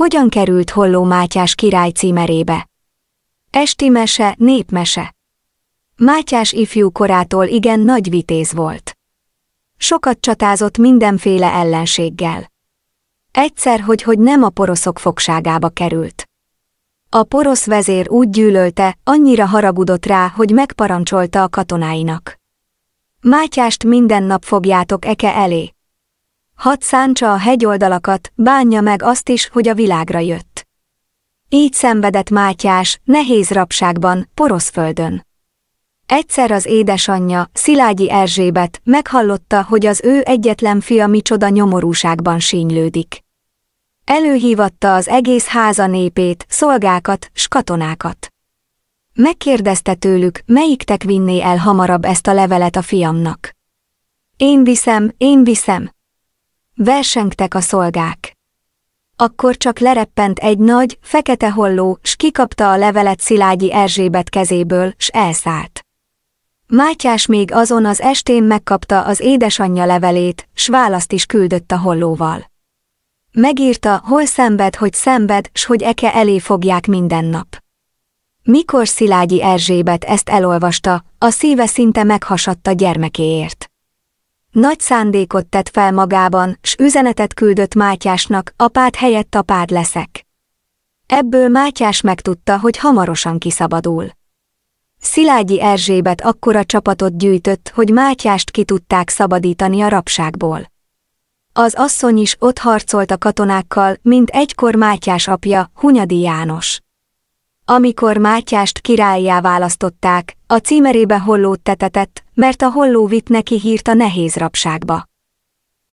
Hogyan került Holló Mátyás király címerébe? Esti mese, népmese. Mátyás ifjú korától igen nagy vitéz volt. Sokat csatázott mindenféle ellenséggel. Egyszer, hogy, hogy nem a poroszok fogságába került. A porosz vezér úgy gyűlölte, annyira haragudott rá, hogy megparancsolta a katonáinak. Mátyást minden nap fogjátok eke elé, hadd szántsa a hegyoldalakat, bánja meg azt is, hogy a világra jött. Így szenvedett Mátyás, nehéz rabságban, poroszföldön. Egyszer az édesanyja, Szilágyi Erzsébet, meghallotta, hogy az ő egyetlen fia micsoda nyomorúságban sínylődik. Előhívatta az egész háza népét, szolgákat, skatonákat. Megkérdezte tőlük, melyiktek vinné el hamarabb ezt a levelet a fiamnak. Én viszem, én viszem, versengtek a szolgák. Akkor csak lereppent egy nagy, fekete holló, s kikapta a levelet Szilágyi Erzsébet kezéből, s elszállt. Mátyás még azon az estén megkapta az édesanyja levelét, s választ is küldött a hollóval. Megírta, hol szenved, hogy szenved, s hogy eke elé fogják minden nap. Mikor Szilágyi Erzsébet ezt elolvasta, a szíve szinte meghasadt a gyermekéért. Nagy szándékot tett fel magában, s üzenetet küldött Mátyásnak, apád helyett apád leszek. Ebből Mátyás megtudta, hogy hamarosan kiszabadul. Szilágyi Erzsébet akkora csapatot gyűjtött, hogy Mátyást ki tudták szabadítani a rabságból. Az asszony is ott harcolt a katonákkal, mint egykor Mátyás apja, Hunyadi János. Amikor Mátyást királyjá választották, a címerébe hollót tetetett, mert a holló vitt neki hírt a nehéz rabságba.